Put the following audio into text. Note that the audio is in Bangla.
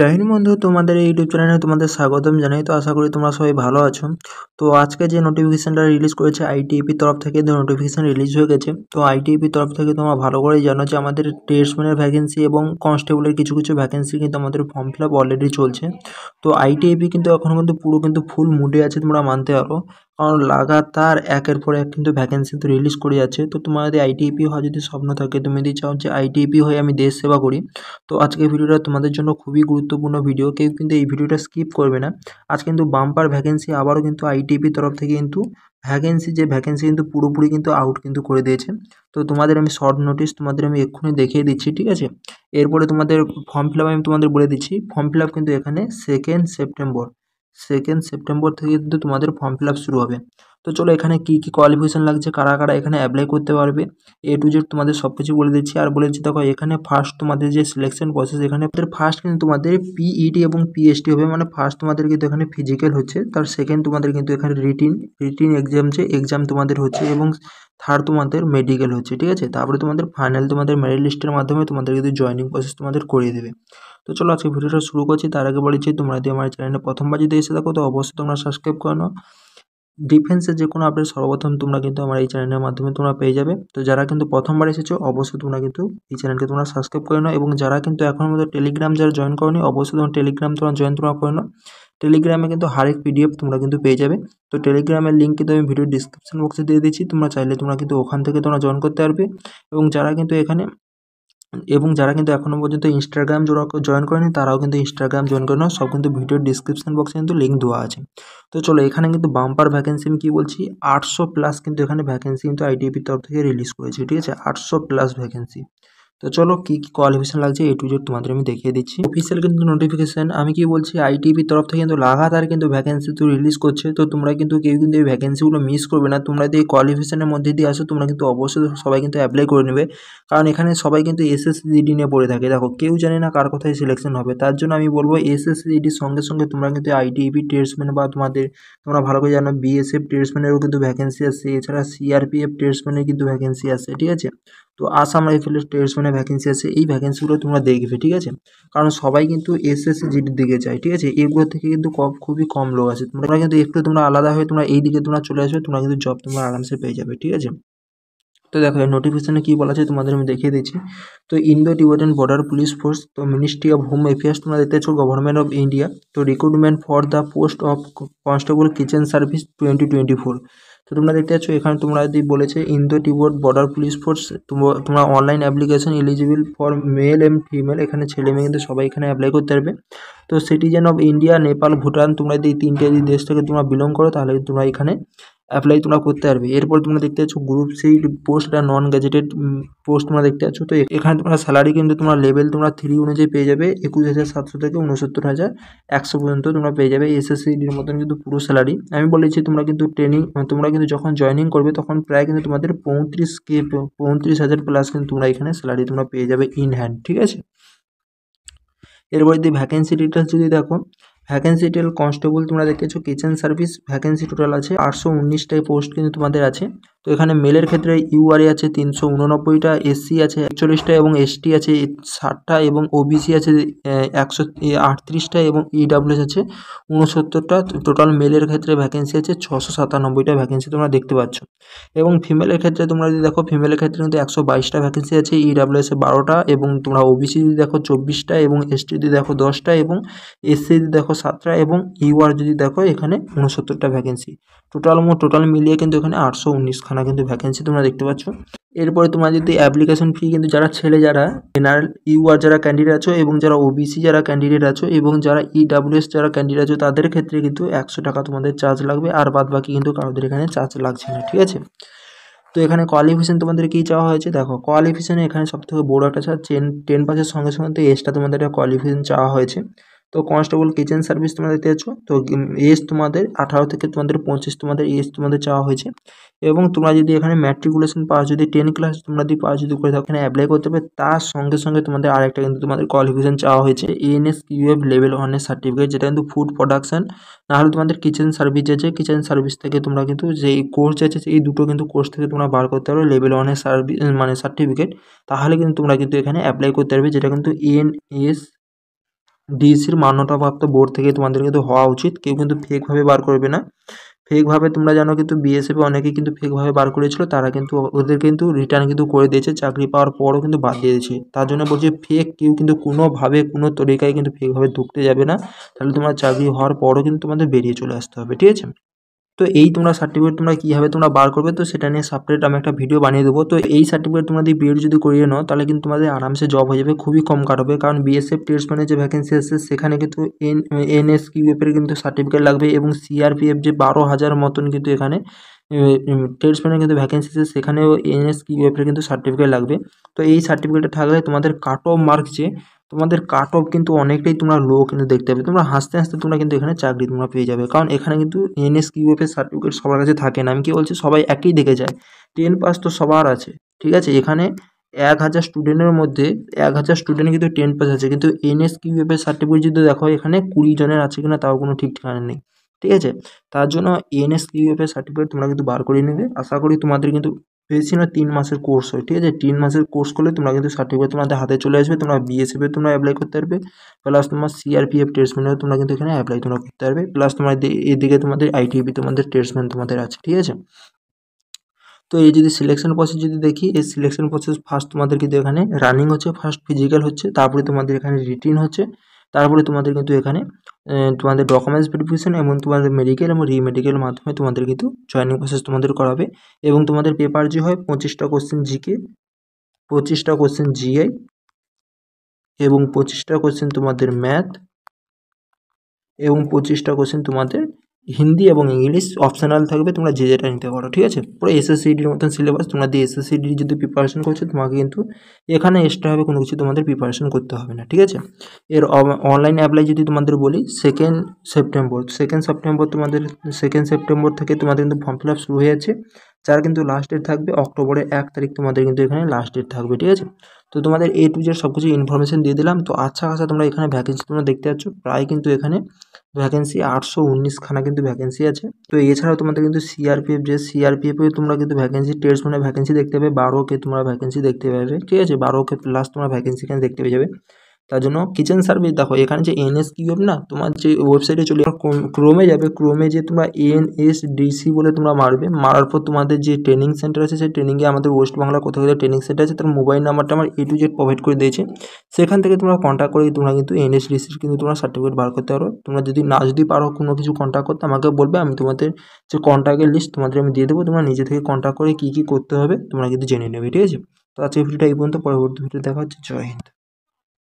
চাহিন বন্ধু তোমাদের এই ইউটিউব চ্যানেলে তোমাদের স্বাগতম জানাই তো আশা করি তোমরা সবাই ভালো আছো তো আজকে যে নোটিফিকেশানটা রিলিজ করেছে আইটিএপির e তরফ থেকে নোটিফিকেশান রিলিজ হয়ে গেছে তো আইটিএপির e তরফ থেকে তোমরা ভালো করে জানো যে আমাদের টেটসম্যানের ভ্যাকেন্সি এবং কনস্টেবলের কিছু কিছু ভ্যাকেন্সি কিন্তু আমাদের ফর্ম ফিল আপ অলরেডি চলছে তো আইটিএপি e কিন্তু এখন কিন্তু পুরো কিন্তু ফুল মুডে আছে তোমরা মানতে পারো কারণ লাগাতার একের পর এক কিন্তু ভ্যাকেন্সি তো রিলিজ করে যাচ্ছে তো তোমার যদি আইটিপি e হওয়া যদি স্বপ্ন থাকে তুমি যদি চাও যে আইটিপি e হয়ে আমি দেশ সেবা করি তো আজকে ভিডিওটা তোমাদের জন্য খুবই গুরুত্বপূর্ণ ভিডিও কেউ কিন্তু এই ভিডিওটা স্কিপ করবে না আজ কিন্তু বাম্পার ভ্যাকেন্সি আবারও কিন্তু আইটিপি e তরফ থেকে কিন্তু ভ্যাকেন্সি যে ভ্যাকেন্সি কিন্তু পুরোপুরি কিন্তু আউট কিন্তু করে দিয়েছে তো তোমাদের আমি শর্ট নোটিস তোমাদের আমি এক্ষুনি দেখিয়ে দিচ্ছি ঠিক আছে এরপরে তোমাদের ফর্ম ফিল আমি তোমাদের বলে দিচ্ছি ফর্ম ফিল কিন্তু এখানে সেকেন্ড সেপ্টেম্বর সেকেন্ড সেপ্টেম্বর থেকে কিন্তু তোমাদের ফর্ম ফিল আপ শুরু হবে তো চলো এখানে কি কি কোয়ালিফিকেশান লাগছে কারা কারা এখানে অ্যাপ্লাই করতে পারবে এ টু জেড তোমাদের সব কিছু বলে দিচ্ছি আর বলেছি দেখো এখানে ফার্স্ট তোমাদের যে সিলেকশন প্রসেস এখানে ফার্স্ট কিন্তু তোমাদের পিইটি e এবং পিএইচডি হবে মানে ফার্স্ট তোমাদের কিন্তু এখানে ফিজিক্যাল হচ্ছে তার সেকেন্ড তোমাদের কিন্তু এখানে রিটিন রিটিন এক্সাম যে এক্সাম তোমাদের হচ্ছে এবং থার্ড তোমাদের মেডিকেল হচ্ছে ঠিক আছে তারপরে তোমাদের ফাইনাল তোমাদের মেরিট লিস্টের মাধ্যমে তোমাদের কিন্তু জয়নিং প্রসেস তোমাদের করিয়ে দেবে তো চলো আজকে ভিডিওটা শুরু করছি তার আগে বলেছি তোমরা যদি আমার চ্যানেলে প্রথমবার যদি এসে থাকো তো অবশ্যই তোমরা সাবস্ক্রাইব করে ডিফেন্সের যে কোনো আপডেট সর্বপ্রথম তোমরা কিন্তু আমার এই চ্যানেলের মাধ্যমে তোমরা পেয়ে যাবে তো যারা কিন্তু প্রথমবার এসেছো অবশ্যই তোমরা কিন্তু এই চ্যানেলকে তোমরা সাবস্ক্রাইব করে নাও এবং যারা কিন্তু এখন মতো টেলিগ্রাম যারা জয়েন করনি অবশ্যই তোমরা টেলিগ্রাম তোমরা জয়েন তোমরা করে নাও টেলিগ্রামে কিন্তু হারেক পিডিএফ তোমরা কিন্তু পেয়ে যাবে তো টেলিগ্রামের লিঙ্ক কিন্তু আমি ভিডিও ডিসক্রিপশন বক্সে দিয়ে দিচ্ছি তোমরা চাইলে তোমরা কিন্তু ওখান থেকে তোমরা জয়েন করতে পারবে এবং যারা কিন্তু এখানে এবং যারা কিন্তু এখনও পর্যন্ত ইনস্টাগ্রাম জয়েন করেনি তারাও কিন্তু ইনস্টাগ্রাম জয়েন করে নাও সব কিন্তু ভিডিওর ডিসক্রিপশন বক্সে কিন্তু লিঙ্ক দেওয়া আছে তো চলো এখানে কিন্তু বাম্পার ভ্যাকেন্সি আমি কী বলছি আটশো প্লাস কিন্তু এখানে ভ্যাকেন্সি কিন্তু আইটিপির তরফ থেকে রিলিজ করেছে ঠিক আছে আটশো প্লাস ভ্যাকেন্সি তো চলো কী কী কোয়ালিফিকেশন লাগছে এ টু জেড তোমাদের আমি দেখিয়ে দিচ্ছি অফিসিয়াল কিন্তু নোটিফিকেশান আমি কি বলছি আইটিভির তরফ থেকে কিন্তু লাগাতার কিন্তু ভ্যাকেন্সি তো রিলিজ করছে তো তোমরা কিন্তু কেউ কিন্তু এই ভ্যাকেন্সিগুলো মিস করবে না তোমরা যদি এই কোয়ালিফিকেশানের মধ্যে দিয়ে আসো তোমরা কিন্তু অবশ্যই সবাই কিন্তু অ্যাপ্লাই করে নেবে কারণ এখানে সবাই কিন্তু এসএসসিডি নিয়ে পড়ে থাকে দেখো কেউ জানে না কার কোথায় সিলেকশন হবে তার জন্য আমি বলবো এসএসসিডির সঙ্গে সঙ্গে তোমরা কিন্তু আইটিভি ট্রেডসম্যান বা তোমাদের তোমরা ভালো করে জানো বিএসএফ ট্রেডসম্যানেরও কিন্তু ভ্যাকেন্সি আসছে এছাড়া সিআরপিএফ ট্রেডসম্যানের কিন্তু ভ্যাকেন্সি আসছে ঠিক আছে তো আসাম রাইফেলের ট্রেডসম্যানের ভ্যাকেন্সি আছে এই ভ্যাকেন্সিগুলো তোমরা দেখবে ঠিক আছে কারণ সবাই কিন্তু এস এস জিডির দিকে যায় ঠিক আছে এগুলো থেকে কিন্তু কম খুবই কম লোক আছে তোমরা কিন্তু একটু তোমরা আলাদা হয়ে তোমরা এই দিকে তোমরা চলে আসবে তোমরা কিন্তু জব তোমরা আরামসে পেয়ে যাবে ঠিক আছে তো দেখো নোটিফিকেশানে কী বলা আছে তোমাদের আমি দেখিয়ে দিচ্ছি তো Indo Tibetan Border Police Force তো মিনিস্ট্রি অফ হোম অ্যাফেয়ার্স তোমরা দেখতে পাচ্ছ গভর্নমেন্ট অফ ইন্ডিয়া তো recruitment for the post of constable kitchen service twenty twenty four তো তোমরা দেখতে পাচ্ছ এখানে তোমরা যদি বলেছে Indo Tibetan Border Police Force তোমরা online application eligible for male and female এখানে ছেলে মেয়ে কিন্তু সবাই এখানে অ্যাপ্লাই করতে পারবে তো citizen of India Nepal Bhutan তোমরা যদি তিনটে যদি দেশ থেকে তোমরা বিলং করো তাহলে তোমরা এখানে অ্যাপ্লাই তোমরা করতে পারবে এরপর তোমরা দেখতে পাচ্ছ গ্রুপ পোস্ট আর নন গ্যাজেটেড পোস্ট তোমরা দেখতে পাচ্ছ তো এখানে তোমরা স্যালারি কিন্তু তোমরা লেভেল তোমরা থ্রি অনুযায়ী পেয়ে যাবে একুশ হাজার সাতশো থেকে উনসত্তর হাজার একশো পর্যন্ত তোমরা পেয়ে যাবে এসএসসিডির মতন কিন্তু পুরো স্যালারি আমি বলেছি তোমরা কিন্তু ট্রেনিং তোমরা কিন্তু যখন জয়নিং করবে তখন প্রায় কিন্তু তোমাদের পঁয়ত্রিশ কে পঁয়ত্রিশ হাজার প্লাস কিন্তু তোমরা এখানে স্যালারি তোমরা পেয়ে যাবে ইন হ্যান্ড ঠিক আছে এরপরে যদি ভ্যাকেন্সি ডিটেলস যদি দেখো ভ্যাকেন্সি টেল কনস্টেবল তোমরা দেখতেছো কিচেন সার্ভিস ভ্যাকেন্সি টোটাল আছে আটশো উনিশটাই পোস্ট কিন্তু তোমাদের আছে তো এখানে মেলের ক্ষেত্রে ইউআরএ আছে তিনশো উননব্বইটা এসসি আছে একচল্লিশটা এবং এসটি আছে ষাটটা এবং ওবিসি আছে একশো আটত্রিশটা এবং ইডাব্লিউএস e আছে উনসত্তরটা টোটাল মেলের ক্ষেত্রে ভ্যাকেন্সি আছে ছশো সাতানব্বইটা ভ্যাকেন্সি তোমরা দেখতে পাচ্ছ এবং ফিমেলের ক্ষেত্রে তোমরা যদি দেখো ফিমেলের ক্ষেত্রে কিন্তু একশো বাইশটা ভ্যাকেন্সি আছে ইডাব্লিউএসে e বারোটা এবং তোমরা ওবিসি যদি দেখো চব্বিশটা এবং এসটি যদি দেখো দশটা এবং এসসি যদি দেখো সাতটা এবং ইউআর যদি দেখো এখানে উনসত্তরটা ভ্যাকেন্সি টোটাল মো টোটাল মিলিয়ে কিন্তু এখানে আটশো উনিশ সাতখানা কিন্তু ভ্যাকেন্সি তোমরা দেখতে পাচ্ছ এরপরে তোমরা যদি অ্যাপ্লিকেশন ফি কিন্তু যারা ছেলে যারা জেনারেল ইউআর যারা ক্যান্ডিডেট আছো এবং যারা ওবিসি যারা ক্যান্ডিডেট আছো এবং যারা ইডাব্লিউএস e যারা ক্যান্ডিডেট আছো তাদের ক্ষেত্রে কিন্তু একশো টাকা তোমাদের চার্জ লাগবে আর বাদ বাকি কিন্তু কারোদের এখানে চার্জ লাগছে না ঠিক আছে তো এখানে কোয়ালিফিকেশন তোমাদের কী চাওয়া হয়েছে দেখো কোয়ালিফিকেশানে এখানে সবথেকে বড় একটা চার্জ টেন টেন পাসের সঙ্গে সঙ্গে তো এক্সট্রা তোমাদের একটা কোয়ালিফিকেশন চাওয়া হয়েছে তো কনস্টেবল কিচেন সার্ভিস তোমরা দেখতে পাচ্ছ তো এজ তোমাদের আঠারো থেকে তোমাদের পঁচিশ তোমাদের এজ তোমাদের চাওয়া হয়েছে এবং তোমরা যদি এখানে ম্যাট্রিকুলেশন পাস যদি টেন ক্লাস তোমরা যদি পাস যদি করে থাকো এখানে অ্যাপ্লাই করতে পারবে তার সঙ্গে সঙ্গে তোমাদের আরেকটা কিন্তু তোমাদের কোয়ালিফিকেশন চাওয়া হয়েছে এন এনএস কিউএফ লেভেল ওয়ানের সার্টিফিকেট যেটা কিন্তু ফুড প্রোডাকশন নাহলে তোমাদের কিচেন সার্ভিস আছে কিচেন সার্ভিস থেকে তোমরা কিন্তু যে কোর্স আছে এই দুটো কিন্তু কোর্স থেকে তোমরা বার করতে পারো লেভেল ওয়ানের সার্ভিস মানে সার্টিফিকেট তাহলে কিন্তু তোমরা কিন্তু এখানে অ্যাপ্লাই করতে পারবে যেটা কিন্তু এন এস ডিএসির মান্যতাপ্রাপ্ত বোর্ড থেকে তোমাদের কিন্তু হওয়া উচিত কেউ কিন্তু ফেকভাবে বার করবে না ফেকভাবে তোমরা জানো কিন্তু বিএসএফে e অনেকে কিন্তু ফেকভাবে বার করেছিল তারা কিন্তু ওদের কিন্তু রিটার্ন কিন্তু করে দিয়েছে চাকরি পাওয়ার পরও কিন্তু বাদ দিয়েছে তার জন্য বলছে ফেক কেউ কিন্তু কোনোভাবে কোনো তরিকায় কিন্তু ফেকভাবে ঢুকতে যাবে না তাহলে তোমার চাকরি হওয়ার পরও কিন্তু তোমাদের বেরিয়ে চলে আসতে হবে ঠিক আছে তো এই তোমরা সার্টিফিকেট তোমরা কীভাবে তোমরা বার করবে তো সেটা নিয়ে সাপারেট আমি একটা ভিডিও বানিয়ে দেবো তো এই সার্টিফিকেট তোমরা যদি বিএড যদি করিয়ে নাও তাহলে কিন্তু তোমাদের আরামসে জব হয়ে যাবে খুবই কম কাটবে কারণ বিএসএফ টেস্ট মানে যে ভ্যাকেন্সি আছে সেখানে কিন্তু এন এনএসকিউএফের কিন্তু সার্টিফিকেট লাগবে এবং সিআরপিএফ যে বারো হাজার মতন কিন্তু এখানে ট্রেডসম্যানের কিন্তু ভ্যাকেন্সি সেখানেও এনএস কিউএফের কিন্তু সার্টিফিকেট লাগবে তো এই সার্টিফিকেটটা থাকলে তোমাদের কাট অফ মার্ক যে তোমাদের কাট অফ কিন্তু অনেকটাই তোমরা লো কিন্তু দেখতে পাবে তোমরা হাসতে হাসতে তোমরা কিন্তু এখানে চাকরি তোমরা পেয়ে যাবে কারণ এখানে কিন্তু এনএস কিউএফের সার্টিফিকেট সবার কাছে থাকে না আমি কি বলছি সবাই একই দেখে যায় টেন পাস তো সবার আছে ঠিক আছে এখানে এক হাজার স্টুডেন্টের মধ্যে এক হাজার স্টুডেন্ট কিন্তু টেন পাস আছে কিন্তু এনএস কিউএফের সার্টিফিকেট যদি দেখো এখানে কুড়ি জনের আছে কিনা তাও কোনো ঠিক ঠিকানা নেই ঠিক আছে তার জন্য এনএসকিউএফ এর সার্টিফিকেট তোমরা কিন্তু বার করে নেবে আশা করি তোমাদের কিন্তু বেশি না তিন মাসের কোর্স হয় ঠিক আছে তিন মাসের কোর্স করলে তোমরা কিন্তু সার্টিফিকেট তোমাদের হাতে চলে আসবে তোমরা বিএসএফে e তোমরা অ্যাপ্লাই করতে পারবে প্লাস তোমার সিআরপিএফ টেটসম্যানেও তোমরা কিন্তু এখানে অ্যাপ্লাই তোমরা করতে পারবে প্লাস তোমার এদিকে তোমাদের আইটিবি তোমাদের টেটসম্যান তোমাদের আছে ঠিক আছে তো এই যদি সিলেকশন প্রসেস যদি দেখি এই সিলেকশন প্রসেস ফার্স্ট তোমাদের কিন্তু এখানে রানিং হচ্ছে ফার্স্ট ফিজিক্যাল হচ্ছে তারপরে তোমাদের এখানে রিটিন হচ্ছে তারপরে তোমাদের কিন্তু এখানে তোমাদের ডকুমেন্টস ভেরিফিকেশন এবং তোমাদের মেডিকেল এবং রিমেডিকেল মাধ্যমে তোমাদের কিন্তু জয়নিং প্রসেস তোমাদের করাবে এবং তোমাদের পেপার যে হয় পঁচিশটা কোশ্চেন জিকে পঁচিশটা কোশ্চেন জিআই এবং পঁচিশটা কোশ্চেন তোমাদের ম্যাথ এবং পঁচিশটা কোশ্চেন তোমাদের হিন্দি এবং ইংলিশ অপশনাল থাকবে তোমরা যে যেটা নিতে পারো ঠিক আছে পুরো এসএসসিডির মতন সিলেবাস তোমরা দিয়ে এসএসসিডির যদি প্রিপারেশন করছো তোমাকে কিন্তু এখানে এক্সট্রাভাবে কোনো কিছু তোমাদের প্রিপারেশন করতে হবে না ঠিক আছে এর অনলাইন অ্যাপ্লাই যদি তোমাদের বলি সেকেন্ড সেপ্টেম্বর সেকেন্ড সেপ্টেম্বর তোমাদের সেকেন্ড সেপ্টেম্বর থেকে তোমাদের কিন্তু ফর্ম ফিল আপ শুরু হয়ে যাচ্ছে যার কিন্তু লাস্ট ডেট থাকবে অক্টোবরের এক তারিখ তোমাদের কিন্তু এখানে লাস্ট ডেট থাকবে ঠিক আছে তো তোমাদের এ টু জেড সব কিছু ইনফরমেশন দিয়ে দিলাম তো আচ্ছা আচ্ছা তোমরা এখানে ভ্যাকেন্সি তোমরা দেখতে পাচ্ছ প্রায় কিন্তু এখানে ভ্যাকেন্সি আটশো উনিশখানা কিন্তু ভ্যাকেন্সি আছে তো এছাড়াও তোমাদের কিন্তু সিআরপিএফ যে সিআরপিএফ তোমরা কিন্তু ভ্যাকেন্সি টেস্ট মানে ভ্যাকেন্সি দেখতে পাবে বারোকে তোমরা ভ্যাকেন্সি দেখতে পাবে ঠিক আছে বারোকে প্লাস তোমরা ভ্যাকেন্সি এখানে দেখতে পেয়ে যাবে তার জন্য কিচেন সার্ভিস দেখো এখানে যে এনএস কিউব না তোমার যে ওয়েবসাইটে চলে ক্রোমে যাবে ক্রোমে যে তোমরা এনএসডিসি বলে তোমরা মারবে মারার পর তোমাদের যে ট্রেনিং সেন্টার আছে সেই ট্রেনিংয়ে আমাদের ওয়েস্ট বাংলা কোথাও কোথাও ট্রেনিং সেন্টার আছে তার মোবাইল নাম্বারটা আমার এ টু জেড প্রোভাইড করে দিয়েছে সেখান থেকে তোমরা কন্ট্যাক্ট করে তোমরা কিন্তু এনএসডিসির কিন্তু তোমরা সার্টিফিকেট বার করতে পারো তোমরা যদি না যদি পারো কোনো কিছু কন্ট্যাক্ট করতে আমাকে বলবে আমি তোমাদের যে কন্ট্যাক্টের লিস্ট তোমাদের আমি দিয়ে দেবো তোমরা নিজে থেকে কন্ট্যাক্ট করে কী কী করতে হবে তোমরা কিন্তু জেনে নেবে ঠিক আছে তো আজকে ভিডিওটা এই পর্যন্ত পরবর্তী ভিডিও দেখা হচ্ছে জয় হিন্দ